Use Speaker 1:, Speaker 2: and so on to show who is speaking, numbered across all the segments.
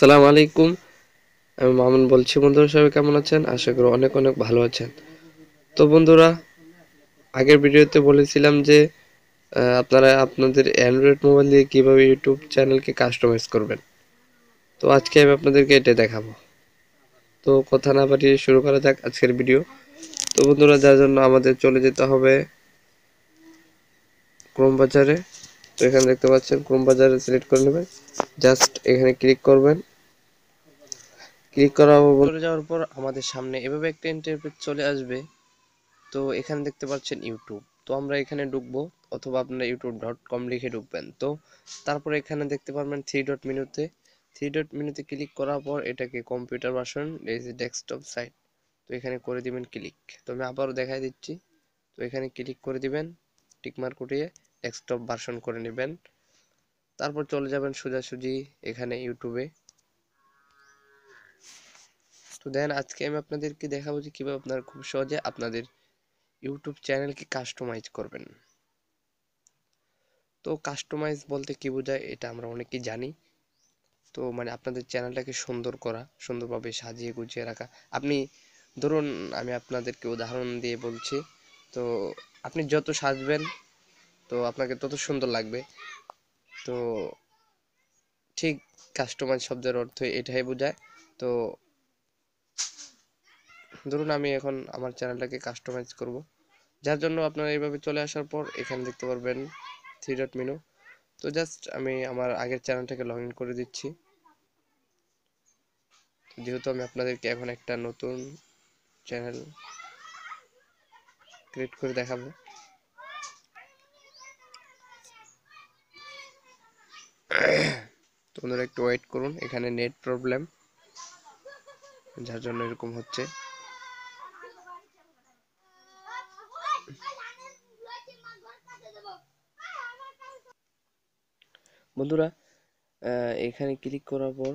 Speaker 1: সালাম আলাইকুম আমি মামুন বলছি বন্ধুরা সবাই কেমন আছেন আশা করি অনেক অনেক ভালো আছেন তো বন্ধুরা আগের ভিডিওতে বলেছিলাম যে আপনারা আপনাদের অ্যান্ড্রয়েড মোবাইল দিয়ে কীভাবে ইউটিউব চ্যানেলকে কাস্টমাইজ করবেন তো আজকে আমি আপনাদেরকে এটা দেখাবো তো কথা না পাঠিয়ে শুরু করা যাক আজকের ভিডিও তো বন্ধুরা যার জন্য আমাদের চলে যেতে হবে ক্রোম বাজারে তো এখানে দেখতে পাচ্ছেন ক্রোম বাজার সিলেক্ট করে নেবেন জাস্ট এখানে ক্লিক করবেন ক্লিক করার চলে যাওয়ার পর আমাদের সামনে এভাবে একটা ইন্টারফেস চলে আসবে তো এখানে দেখতে পাচ্ছেন ইউটিউব তো আমরা এখানে ঢুকবো অথবা আপনারা ইউটিউব ডট কম লিখে ঢুকবেন তো তারপরে এখানে দেখতে পারবেন থ্রি ডট মিনুতে থ্রি ডট মিনুতে ক্লিক করার পর এটাকে কম্পিউটার বাসন ডেস্কটপ সাইট তো এখানে করে দিবেন ক্লিক তো আমি আবারও দেখাই দিচ্ছি তো এখানে ক্লিক করে দিবেন টিকমার্ক উঠিয়ে ডেস্কটপ ভার্সন করে নেবেন তারপর চলে যাবেন সোজাসুজি এখানে ইউটিউবে তো দেন আজকে আমি আপনাদেরকে দেখাবো যে কীভাবে আপনার খুব সহজে আপনাদের ইউটিউব চ্যানেলকে কাস্টমাইজ করবেন তো কাস্টমাইজ বলতে কি বোঝায় এটা আমরা অনেকেই জানি তো মানে আপনাদের চ্যানেলটাকে সুন্দর করা সুন্দরভাবে সাজিয়ে গুছিয়ে রাখা আপনি ধরুন আমি আপনাদেরকে উদাহরণ দিয়ে বলছি তো আপনি যত সাজবেন তো আপনাকে তত সুন্দর লাগবে তো ঠিক কাস্টমাইজ শব্দের অর্থ এটাই বোঝায় তো ধরুন আমি এখন আমার চ্যানেলটাকে কাস্টমাইজ করব যার জন্য আপনারা এইভাবে চলে আসার পর এখানে দেখতে পারবেন থ্রি ডট মিনু তো জাস্ট আমি আমার আগের চ্যানেলটাকে লগ ইন করে দিচ্ছি যেহেতু আমি আপনাদেরকে এখন একটা নতুন চ্যানেল ক্রিয়েট করে দেখাবো তোমরা একটু ওয়েট করুন এখানে নেট প্রবলেম যার জন্য এরকম হচ্ছে বন্ধুরা এখানে ক্লিক করার পর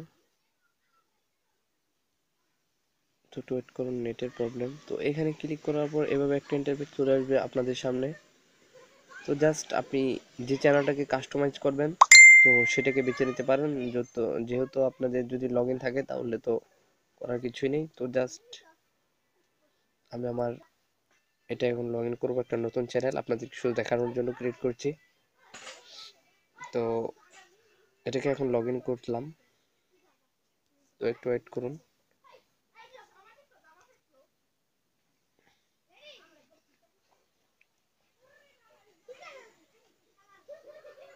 Speaker 1: একটু ওয়েট করুন নেটের প্রবলেম তো এখানে ক্লিক করার পর এভাবে একটা ইন্টারভিউ চলে আসবে আপনাদের সামনে তো জাস্ট আপনি যে চ্যানেলটাকে কাস্টমাইজ করবেন তো সেটাকে বেছে নিতে পারেন যত যেহেতু আপনাদের যদি লগ থাকে তাহলে তো করার কিছুই নেই তো জাস্ট আমি আমার এটা এখন লগ ইন করবো একটা নতুন চ্যানেল আপনাদের শুধু দেখানোর জন্য ক্রিয়েট করছি তো এটাকে এখন লগ ইন করলাম তো একটু ওয়েট করুন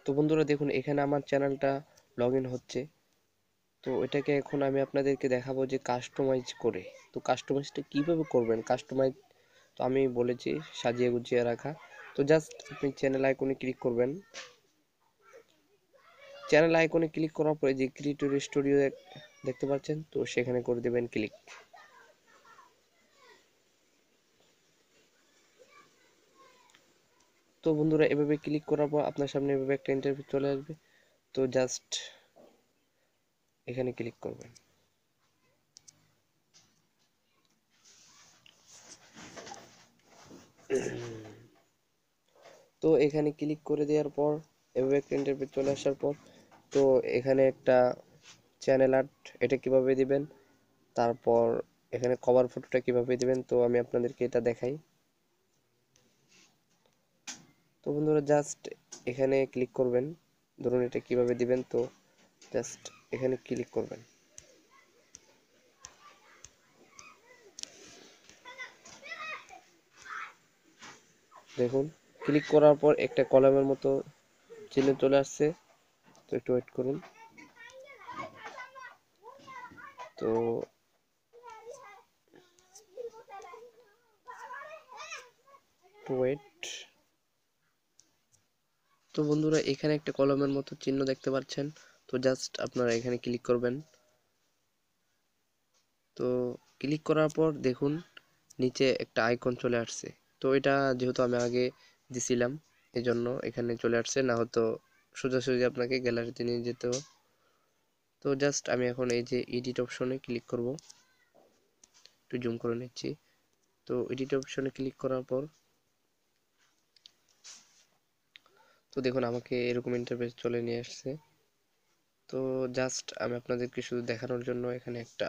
Speaker 1: তো বন্ধুরা দেখুন এখানে আমার চ্যানেলটা লগ হচ্ছে তো এটাকে এখন আমি আপনাদেরকে দেখাবো যে কাস্টমাইজ করে তো কাস্টমাইজটা কীভাবে করবেন কাস্টমাইজ তো আমি বলেছি সাজিয়ে গুছিয়ে রাখা তো জাস্ট আপনি চ্যানেল আইকনে ক্লিক করবেন চ্যানেল আইকনে ক্লিক করার পরে যে ক্রিয়েটর স্টুডিও দেখতে পাচ্ছেন তো সেখানে করে দেবেন ক্লিক তো বন্ধুরা এভাবে ক্লিক করার পর আপনার সামনে এভাবে একটা ইন্টারভিউ চলে আসবে তো জাস্ট এখানে ক্লিক করবেন তো এখানে ক্লিক করে দেওয়ার পর এভাবে একটা ইন্টারভিউ চলে আসার পর তো এখানে একটা চ্যানেল আর্ট এটা কিভাবে দিবেন তারপর এখানে কভার ফটোটা কিভাবে দিবেন তো আমি আপনাদেরকে এটা দেখাই তো বন্ধুরা জাস্ট এখানে ক্লিক করবেন ধরুন এটা কিভাবে দিবেন তো জাস্ট এখানে ক্লিক করবেন দেখুন ক্লিক করার পর একটা কলামের মতো চিহ্ন চলে আসছে তো একটু ওয়েট করুন তো ওয়েট তো বন্ধুরা এখানে একটা কলমের মতো চিহ্ন দেখতে পাচ্ছেন তো জাস্ট আপনারা এখানে ক্লিক করবেন তো ক্লিক করার পর দেখুন নিচে একটা আইকন চলে আসছে তো এটা যেহেতু আমি আগে দিছিলাম এজন্য এখানে চলে আসছে না হয়তো সোজাসুজি আপনাকে গ্যালারিতে নিয়ে যেতে তো জাস্ট আমি এখন এই যে এডিট অপশনে ক্লিক করব একটু জুম করে নিচ্ছি তো এডিট অপশনে ক্লিক করার পর তো দেখুন আমাকে এরকম ইন্টারফেস চলে নিয়ে আসছে তো জাস্ট আমি আপনাদেরকে শুধু দেখানোর জন্য এখানে একটা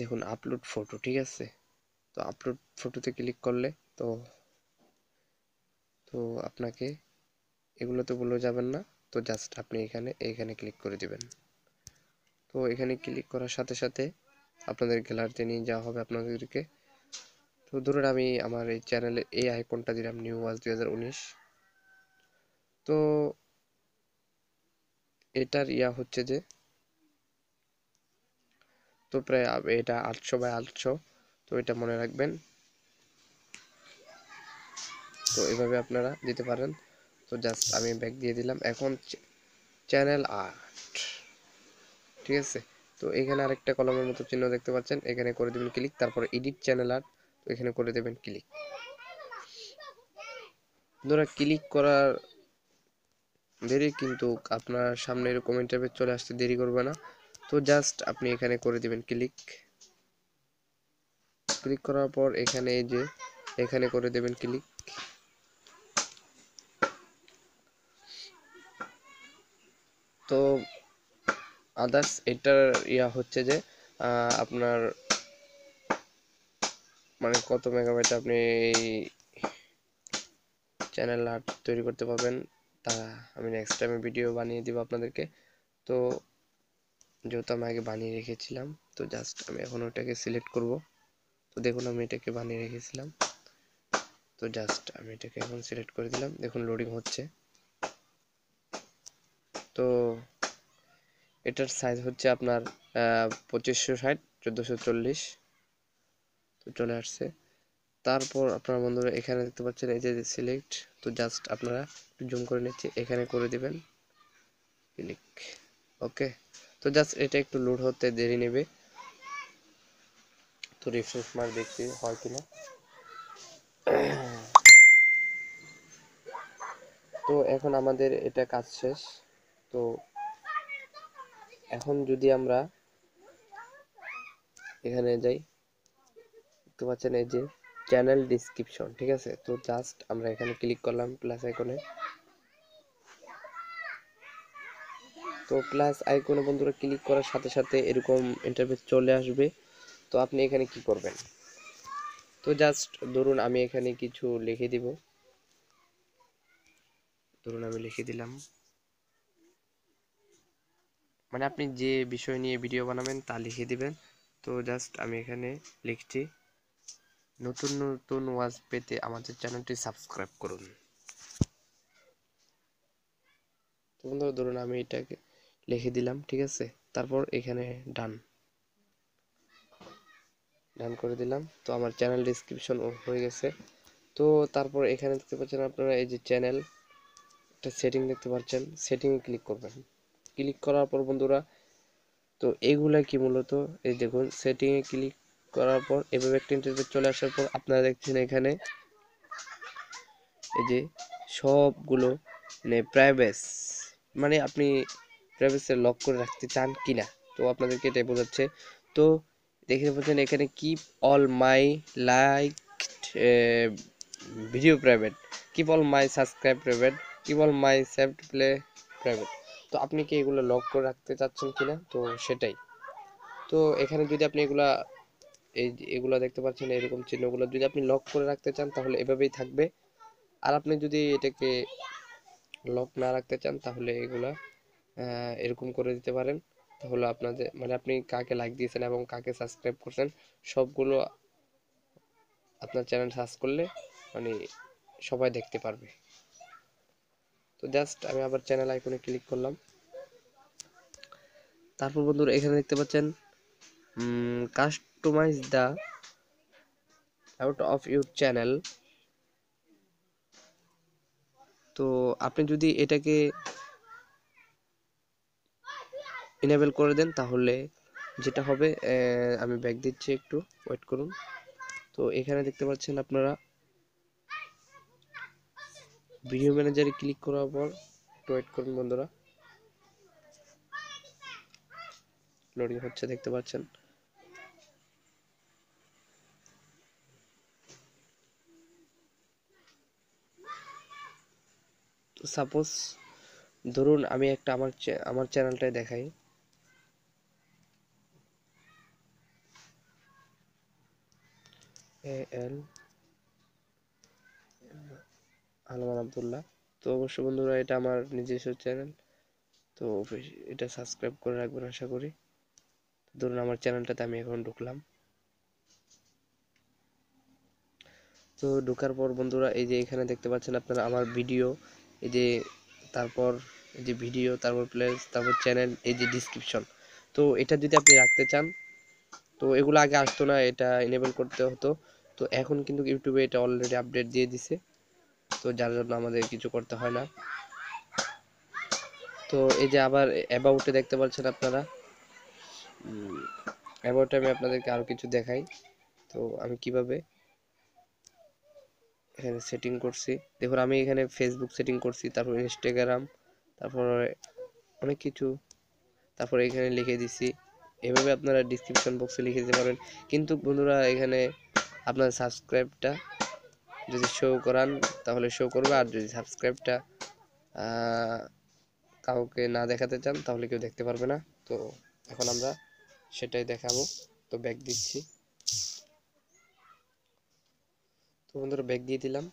Speaker 1: দেখুন আপলোড ফটো ঠিক আছে তো আপলোড ফটোতে ক্লিক করলে তো তো আপনাকে এগুলো তো বলে যাবেন না তো জাস্ট আপনি এখানে এখানে ক্লিক করে দিবেন তো এখানে ক্লিক করার সাথে সাথে আপনাদের গ্যালারিতে নিয়ে যাওয়া হবে আপনাদেরকে তো ধরুন আমি আমার এই চ্যানেলে এই আইকনটা দিলাম নিউ ওয়াজ দুই তো এটার ইয়া হচ্ছে যে তো প্রায় এটা আটশো বাই আটশো তো এটা মনে রাখবেন তো এভাবে আপনারা দিতে পারেন তো জাস্ট আমি ব্যাক দিয়ে দিলাম এখন চ্যানেল আর্ট ঠিক আছে তো এখানে আরেকটা কলমের মতো চিহ্ন দেখতে পাচ্ছেন এখানে করে দেবেন ক্লিক তারপর এডিট চ্যানেল আর্ট তো এখানে করে দেবেন ক্লিক ধরা ক্লিক করার দেরি কিন্তু আপনার সামনে এরকম ইন্টারভেট চলে আসতে দেরি করবে না তো জাস্ট আপনি এখানে করে দেবেন ক্লিক ক্লিক করার পর এখানে এই যে এখানে করে দেবেন ক্লিক তো আদার্স এটার ইয়া হচ্ছে যে আপনার মানে কত মেগাবাইট আপনি এই চ্যানেল আর্ট তৈরি করতে পারবেন তা আমি নেক্সট টাইমে ভিডিও বানিয়ে দিব আপনাদেরকে তো যেহেতু আমি আগে বানিয়ে রেখেছিলাম তো জাস্ট আমি এখন ওটাকে সিলেক্ট করব তো দেখুন আমি এটাকে বানিয়ে রেখেছিলাম তো জাস্ট আমি এটাকে এখন সিলেক্ট করে দিলাম দেখুন লোডিং হচ্ছে তো এটার সাইজ হচ্ছে আপনার পঁচিশশো ষাট চোদ্দোশো চল্লিশ চলে আসছে তারপর আপনার বন্ধুরা এখানে দেখতে পাচ্ছেন এই যে সিলেক্ট তো জাস্ট আপনারা জুম করে নিচ্ছি এখানে করে দিবেন ক্লিক ওকে তো জাস্ট এটা একটু লোড হতে দেরি নেবে তো রিফ্রেশ মার দেখতে হয় কিনা তো এখন আমাদের এটা কাজ শেষ তো এখন যদি আমরা এখানে যাই দেখতে পাচ্ছেন এই যে চ্যানেল ডিসক্রিপশন ঠিক আছে তো জাস্ট আমরা এখানে ক্লিক করলাম প্লাস আইকনে তো প্লাস আইকনে বন্ধুরা ক্লিক করার সাথে সাথে এরকম ইন্টারভিউ চলে আসবে তো আপনি এখানে কি করবেন তো জাস্ট ধরুন আমি এখানে কিছু লিখে দিব ধরুন আমি লিখে দিলাম মানে আপনি যে বিষয় নিয়ে ভিডিও বানাবেন তা লিখে দিবেন তো জাস্ট আমি এখানে লিখছি নতুন নতুন ওয়াজ পেতে আমাদের চ্যানেলটি সাবস্ক্রাইব করুন বন্ধুরা ধরুন আমি এটাকে লিখে দিলাম ঠিক আছে তারপর এখানে ডান ডান করে দিলাম তো আমার চ্যানেল ডিসক্রিপশন হয়ে গেছে তো তারপর এখানে দেখতে পাচ্ছেন আপনারা এই যে চ্যানেল একটা সেটিং দেখতে পাচ্ছেন সেটিংয়ে ক্লিক করবেন ক্লিক করার পর বন্ধুরা তো এগুলা কি মূলত এই দেখুন সেটিংয়ে ক্লিক করার পর এভাবে একটা ইন্টারফেস চলে আসার পর আপনারা দেখছেন এখানে এই যে সবগুলো মানে প্রাইভেস মানে আপনি প্রাইভেসে লক করে রাখতে চান কিনা তো আপনাদেরকে এটাই বোঝাচ্ছে তো দেখে পাচ্ছেন এখানে keep all my like video private keep all my subscribe private keep all my saved play private তো আপনি কি এগুলো লক করে রাখতে চাচ্ছেন কিনা তো সেটাই তো এখানে যদি আপনি এগুলা এই এগুলো দেখতে পাচ্ছেন এরকম চিহ্নগুলো যদি আপনি লক করে রাখতে চান তাহলে এভাবেই থাকবে আর আপনি যদি এটাকে লক না রাখতে চান তাহলে এগুলা এরকম করে দিতে পারেন তাহলে আপনাদের মানে আপনি কাকে লাইক দিয়েছেন এবং কাকে সাবস্ক্রাইব করছেন সবগুলো আপনার চ্যানেল সার্চ করলে মানে সবাই দেখতে পারবে তো জাস্ট আমি আবার চ্যানেল আইকনে ক্লিক করলাম তারপর বন্ধুরা এখানে দেখতে পাচ্ছেন customise the out of your channel তো আপনি যদি এটাকে ইনেবল করে দেন তাহলে যেটা হবে আমি ব্যাক দিচ্ছি একটু ওয়েট করুন তো এখানে দেখতে পাচ্ছেন আপনারা ভিডিও ম্যানেজারে ক্লিক করার পর একটু ওয়েট করুন বন্ধুরা লোডিং হচ্ছে দেখতে পাচ্ছেন সাপোজ ধরুন আমি একটা আমার আমার চ্যানেলটায় দেখাই এ এল আলমান আবদুল্লাহ তো অবশ্যই বন্ধুরা এটা আমার নিজস্ব চ্যানেল তো এটা সাবস্ক্রাইব করে রাখবেন আশা করি ধরুন আমার চ্যানেলটাতে আমি এখন ঢুকলাম তো ঢুকার পর বন্ধুরা এই যে এখানে দেখতে পাচ্ছেন আপনারা আমার ভিডিও এই যে তারপর এই যে ভিডিও তারপর প্লেস তারপর চ্যানেল এই যে ডিসক্রিপশন তো এটা যদি আপনি রাখতে চান তো এগুলো আগে আসতো না এটা এনেবল করতে হতো তো এখন কিন্তু ইউটিউবে এটা অলরেডি আপডেট দিয়ে দিছে তো যার জন্য আমাদের কিছু করতে হয় না তো এই যে আবার অ্যাবাউটে দেখতে পাচ্ছেন আপনারা অ্যাবাউটে আমি আপনাদেরকে আরও কিছু দেখাই তো আমি কিভাবে এখানে সেটিং করছি দেখুন আমি এখানে ফেসবুক সেটিং করছি তারপর ইনস্টাগ্রাম তারপর অনেক কিছু তারপর এখানে লিখে দিছি এভাবে আপনারা ডিসক্রিপশন বক্সে লিখে দিতে পারেন কিন্তু বন্ধুরা এখানে আপনার সাবস্ক্রাইবটা যদি শো করান তাহলে শো করবে আর যদি সাবস্ক্রাইবটা কাউকে না দেখাতে চান তাহলে কেউ দেখতে পারবে না তো এখন আমরা সেটাই দেখাবো তো ব্যাগ দিচ্ছি তো বন্ধুরা ব্যাগ দিয়ে দিলাম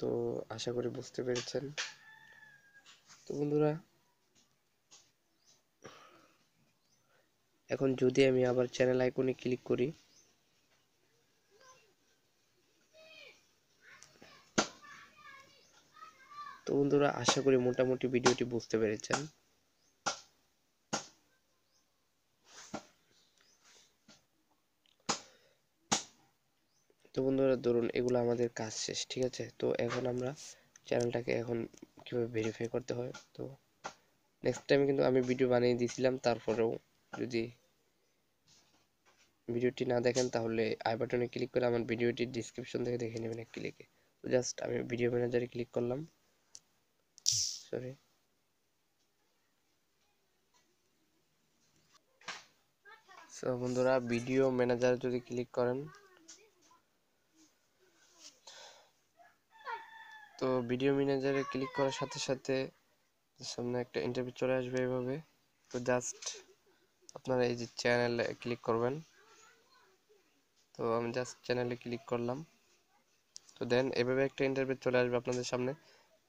Speaker 1: তো আশা করি বুঝতে পেরেছেন তো বন্ধুরা এখন যদি আমি আবার চ্যানেল আইকনে ক্লিক করি তো বন্ধুরা আশা করি মোটামুটি ভিডিওটি বুঝতে পেরেছেন তো বন্ধুরা ধরুন এগুলো আমাদের কাজ শেষ ঠিক আছে তো এখন আমরা চ্যানেলটাকে এখন কীভাবে ভেরিফাই করতে হয় তো নেক্সট টাইম কিন্তু আমি ভিডিও বানিয়ে দিয়েছিলাম তারপরেও যদি ভিডিওটি না দেখেন তাহলে আই বাটনে ক্লিক করে আমার ভিডিওটি ডিসক্রিপশন থেকে দেখে নেবেন এক ক্লিকে তো জাস্ট আমি ভিডিও ম্যানেজারে ক্লিক করলাম সরি সো বন্ধুরা ভিডিও ম্যানেজার যদি ক্লিক করেন তো ভিডিও ম্যানেজারে ক্লিক করার সাথে সাথে সামনে একটা ইন্টারভিউ চলে আসবে এইভাবে তো জাস্ট আপনারা এই যে চ্যানেলে ক্লিক করবেন তো আমি জাস্ট চ্যানেলে ক্লিক করলাম তো দেন এভাবে একটা ইন্টারভিউ চলে আসবে আপনাদের সামনে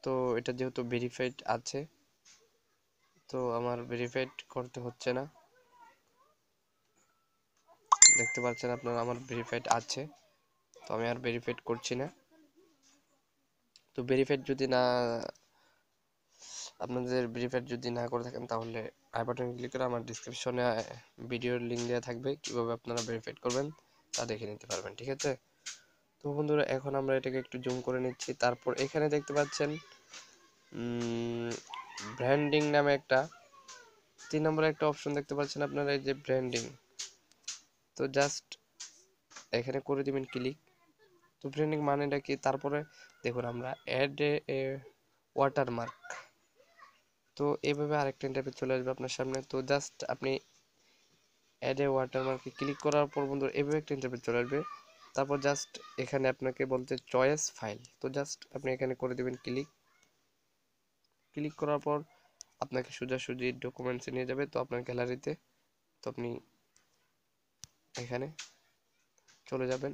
Speaker 1: তো এটা যেহেতু ভেরিফাইড আছে তো আমার ভেরিফাইড করতে হচ্ছে না দেখতে পাচ্ছেন আপনারা আমার ভেরিফাইড আছে তো আমি আর ভেরিফাইড করছি না তো ভেরিফাইড যদি না আপনাদের ভেরিফাইড যদি না করে থাকেন তাহলে আই বাটনে ক্লিক করে আমার ডিসক্রিপশনে ভিডিওর লিঙ্ক দেওয়া থাকবে কীভাবে আপনারা ভেরিফাইড করবেন তা দেখে নিতে পারবেন ঠিক আছে তো বন্ধুরা এখন আমরা এটাকে একটু জুম করে নিচ্ছি তারপর এখানে দেখতে পাচ্ছেন ব্র্যান্ডিং নামে একটা তিন নম্বরে একটা অপশন দেখতে পাচ্ছেন আপনারা এই যে ব্র্যান্ডিং তো জাস্ট এখানে করে দিবেন ক্লিক তো ফ্রেন্ডিং মানেটা কি তারপরে দেখুন আমরা অ্যাড এ ওয়াটারমার্ক তো এইভাবে আরেকটা ইন্টারভিউ চলে আসবে আপনার সামনে তো জাস্ট আপনি অ্যাড এ ওয়াটারমার্কে ক্লিক করার পর বন্ধু এভাবে একটা ইন্টারভিউ চলে আসবে তারপর জাস্ট এখানে আপনাকে বলতে চয়েস ফাইল তো জাস্ট আপনি এখানে করে দেবেন ক্লিক ক্লিক করার পর আপনাকে সোজাসুজি ডকুমেন্টসে নিয়ে যাবে তো আপনার গ্যালারিতে তো আপনি এখানে চলে যাবেন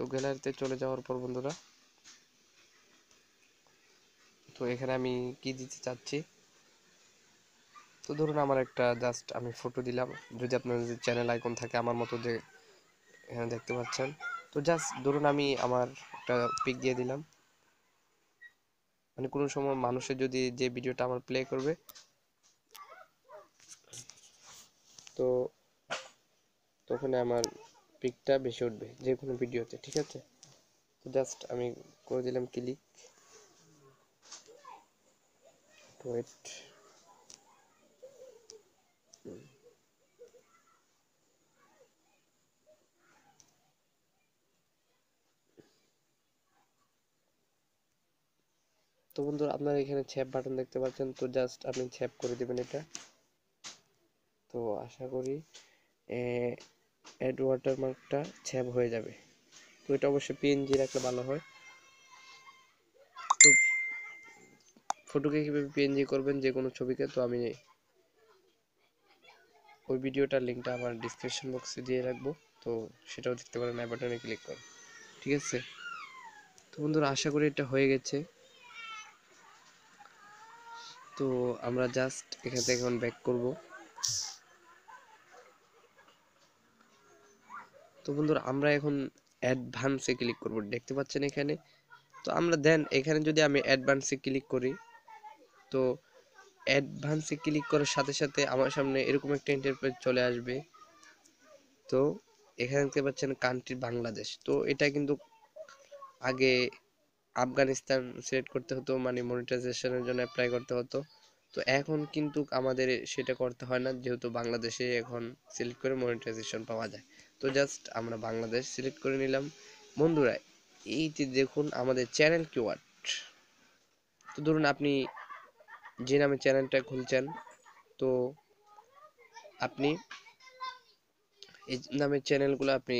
Speaker 1: তো গ্যালারিতে চলে যাওয়ার পর বন্ধুরা তো এখানে আমি কি দিতে চাচ্ছি তো ধরুন আমার একটা জাস্ট আমি ফটো দিলাম যদি আপনার চ্যানেল আইকন থাকে আমার মতো যে এখানে দেখতে পাচ্ছেন তো জাস্ট ধরুন আমি আমার একটা পিক দিয়ে দিলাম মানে কোনো সময় মানুষের যদি যে ভিডিওটা আমার প্লে করবে তো তখন আমার পিকটা বেশি উঠবে যে কোনো ভিডিওতে ঠিক আছে তো জাস্ট আমি করে দিলাম ক্লিক ওয়েট তো বন্ধুরা আপনারা এখানে ছ্যাপ বাটন দেখতে পাচ্ছেন তো জাস্ট আপনি ছ্যাপ করে দেবেন এটা তো আশা করি অ্যাড ওয়াটারমার্কটা ছ্যাব হয়ে যাবে তো এটা অবশ্যই পিএনজি রাখলে ভালো হয় তো ফটোকে কীভাবে পিএনজি করবেন যে কোনো ছবিকে তো আমি ওই ভিডিওটার লিঙ্কটা আমার ডিসক্রিপশন বক্সে দিয়ে রাখবো তো সেটাও দেখতে পারেন আই বাটনে ক্লিক করেন ঠিক আছে তো বন্ধুরা আশা করি এটা হয়ে গেছে তো আমরা জাস্ট এখান থেকে এখন ব্যাক করবো তো বন্ধুরা আমরা এখন অ্যাডভান্সে ক্লিক করব দেখতে পাচ্ছেন এখানে তো আমরা দেন এখানে যদি আমি অ্যাডভান্সে ক্লিক করি তো অ্যাডভান্সে ক্লিক করার সাথে সাথে আমার সামনে এরকম একটা ইন্টারপ্রেজ চলে আসবে তো এখানে দেখতে পাচ্ছেন কান্ট্রি বাংলাদেশ তো এটা কিন্তু আগে আফগানিস্তান সিলেক্ট করতে হতো মানে মনিটাইজেশনের জন্য অ্যাপ্লাই করতে হতো তো এখন কিন্তু আমাদের সেটা করতে হয় না যেহেতু বাংলাদেশে এখন সিলেক্ট করে মনিটাইজেশন পাওয়া যায় তো জাস্ট আমরা বাংলাদেশ সিলেক্ট করে নিলাম বন্ধুরা এই যে দেখুন আমাদের চ্যানেল কিওয়ার্ড তো ধরুন আপনি যে নামে চ্যানেলটা খুলছেন তো আপনি এই নামের চ্যানেলগুলো আপনি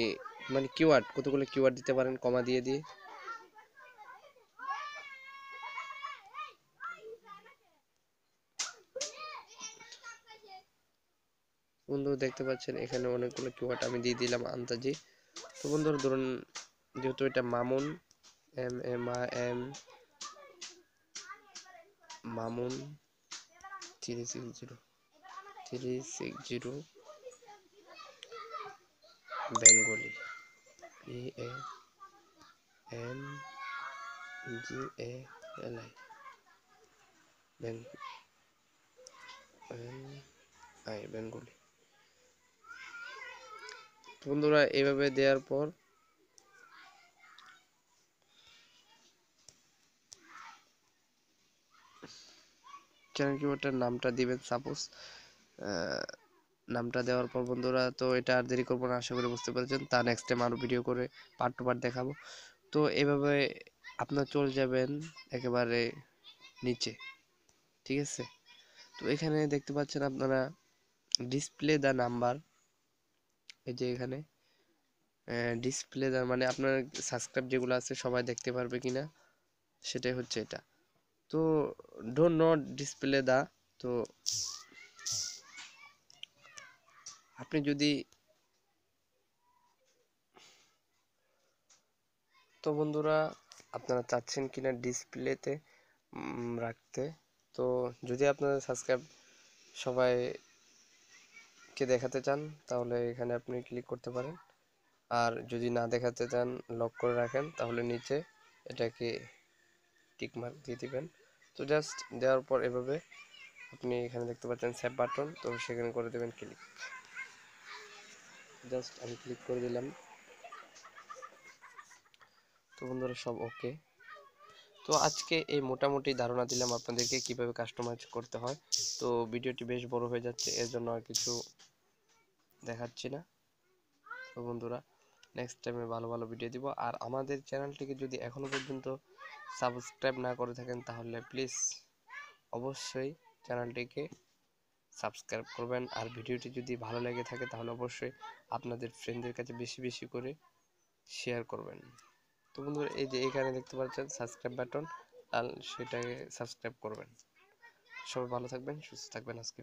Speaker 1: মানে কিওয়ার্ড কতগুলো কিওয়ার্ড দিতে পারেন কমা দিয়ে দিয়ে বন্ধু দেখতে পাচ্ছেন এখানে অনেকগুলো কিওয়ার্ড আমি দিয়ে দিলাম আন্দাজি তো বন্ধুরা ধরুন যেহেতু এটা Mamun M M I M Mamun three six zero three six zero Bengali A M G A L I Bengali I Bengali বন্ধুরা এভাবে দেওয়ার পর চ্যানেল কিবোর্ডটার নামটা দিবেন সাপোজ নামটা দেওয়ার পর বন্ধুরা তো এটা আর দেরি করবো না আশা করি বুঝতে পেরেছেন তা নেক্সট টাইম আরও ভিডিও করে পার্ট টু পার্ট দেখাবো তো এভাবে আপনার চলে যাবেন একেবারে নিচে ঠিক আছে তো এখানে দেখতে পাচ্ছেন আপনারা ডিসপ্লে দ্য নাম্বার এই যে এখানে ডিসপ্লে মানে আপনার সাবস্ক্রাইব যেগুলো আছে সবাই দেখতে পারবে কিনা সেটাই হচ্ছে এটা তো ডো নট ডিসপ্লে দা তো আপনি যদি তো বন্ধুরা আপনারা চাচ্ছেন কিনা ডিসপ্লেতে রাখতে তো যদি আপনাদের সাবস্ক্রাইব সবাই কে দেখাতে চান তাহলে এখানে আপনি ক্লিক করতে পারেন আর যদি না দেখাতে চান লক করে রাখেন তাহলে নিচে এটাকে টিক মার্ক দিয়ে দিবেন তো জাস্ট দেওয়ার পর এভাবে আপনি এখানে দেখতে পাচ্ছেন সেভ বাটন তো সেখানে করে দেবেন ক্লিক জাস্ট আমি ক্লিক করে দিলাম তো বন্ধুরা সব ওকে তো আজকে এই মোটামুটি ধারণা দিলাম আপনাদেরকে কিভাবে কাস্টমাইজ করতে হয় তো ভিডিওটি বেশ বড় হয়ে যাচ্ছে এর জন্য আর কিছু দেখাচ্ছি না তো বন্ধুরা নেক্সট টাইমে ভালো ভালো ভিডিও দিব আর আমাদের চ্যানেলটিকে যদি এখনও পর্যন্ত সাবস্ক্রাইব না করে থাকেন তাহলে প্লিজ অবশ্যই চ্যানেলটিকে সাবস্ক্রাইব করবেন আর ভিডিওটি যদি ভালো লেগে থাকে তাহলে অবশ্যই আপনাদের ফ্রেন্ডদের কাছে বেশি বেশি করে শেয়ার করবেন তো বন্ধুরা এই যে এখানে দেখতে পাচ্ছেন সাবস্ক্রাইব বাটন আর সেটাকে সাবস্ক্রাইব করবেন সবাই ভালো থাকবেন সুস্থ থাকবেন আজকে